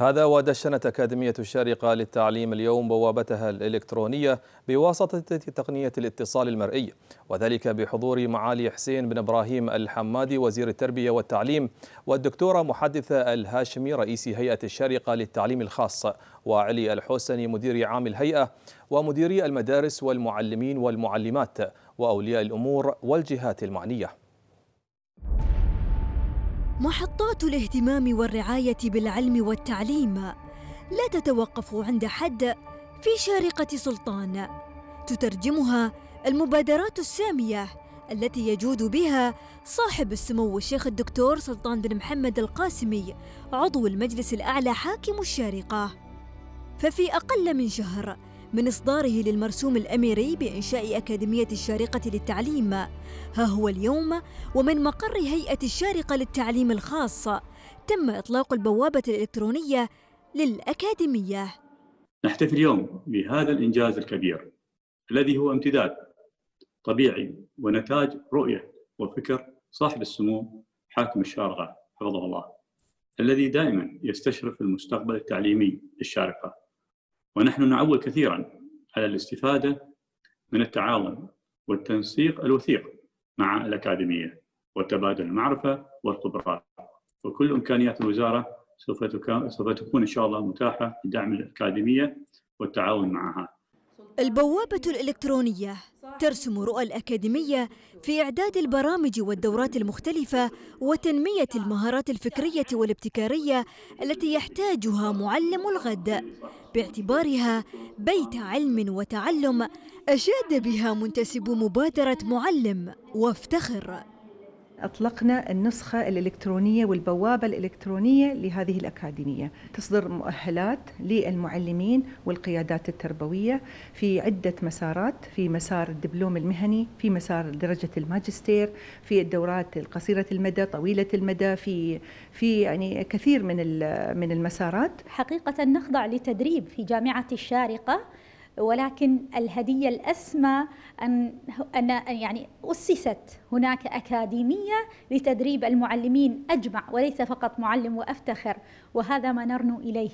هذا ودشنت أكاديمية الشارقة للتعليم اليوم بوابتها الإلكترونية بواسطة تقنية الاتصال المرئي وذلك بحضور معالي حسين بن إبراهيم الحمادي وزير التربية والتعليم والدكتورة محدثة الهاشمي رئيس هيئة الشارقة للتعليم الخاص وعلي الحسني مدير عام الهيئة ومديري المدارس والمعلمين والمعلمات وأولياء الأمور والجهات المعنية محطات الاهتمام والرعايه بالعلم والتعليم لا تتوقف عند حد في شارقه سلطان تترجمها المبادرات الساميه التي يجود بها صاحب السمو الشيخ الدكتور سلطان بن محمد القاسمي عضو المجلس الاعلى حاكم الشارقه ففي اقل من شهر من إصداره للمرسوم الأميري بإنشاء أكاديمية الشارقة للتعليم ها هو اليوم ومن مقر هيئة الشارقة للتعليم الخاصة تم إطلاق البوابة الإلكترونية للأكاديمية نحتفي اليوم بهذا الإنجاز الكبير الذي هو امتداد طبيعي ونتاج رؤية وفكر صاحب السمو حاكم الشارقة حفظه الله الذي دائما يستشرف المستقبل التعليمي للشارقة ونحن نعول كثيرا على الاستفادة من التعاون والتنسيق الوثيق مع الأكاديمية وتبادل المعرفة والخبرات وكل إمكانيات الوزارة سوف تكون إن شاء الله متاحة لدعم الأكاديمية والتعاون معها البوابة الإلكترونية ترسم رؤى الأكاديمية في إعداد البرامج والدورات المختلفة وتنمية المهارات الفكرية والابتكارية التي يحتاجها معلم الغد باعتبارها بيت علم وتعلم أشاد بها منتسب مبادرة معلم وافتخر أطلقنا النسخة الإلكترونية والبوابة الإلكترونية لهذه الأكاديمية تصدر مؤهلات للمعلمين والقيادات التربوية في عدة مسارات في مسار الدبلوم المهني في مسار درجة الماجستير في الدورات القصيرة المدى طويلة المدى في في يعني كثير من من المسارات حقيقة نخضع لتدريب في جامعة الشارقة ولكن الهدية الأسمى أن يعني أسست هناك أكاديمية لتدريب المعلمين أجمع وليس فقط معلم وأفتخر وهذا ما نرنو إليه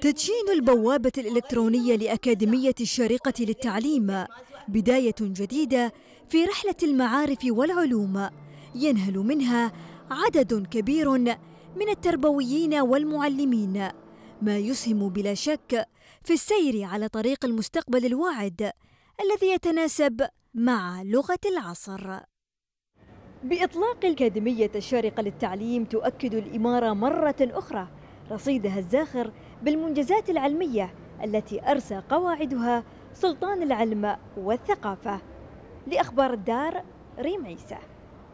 تدشين البوابة الإلكترونية لأكاديمية الشارقة للتعليم بداية جديدة في رحلة المعارف والعلوم ينهل منها عدد كبير من التربويين والمعلمين ما يسهم بلا شك في السير على طريق المستقبل الواعد الذي يتناسب مع لغة العصر. بإطلاق الأكاديمية الشارقة للتعليم تؤكد الإمارة مرة أخرى رصيدها الزاخر بالمنجزات العلمية التي أرسى قواعدها سلطان العلم والثقافة لأخبار الدار ريم عيسى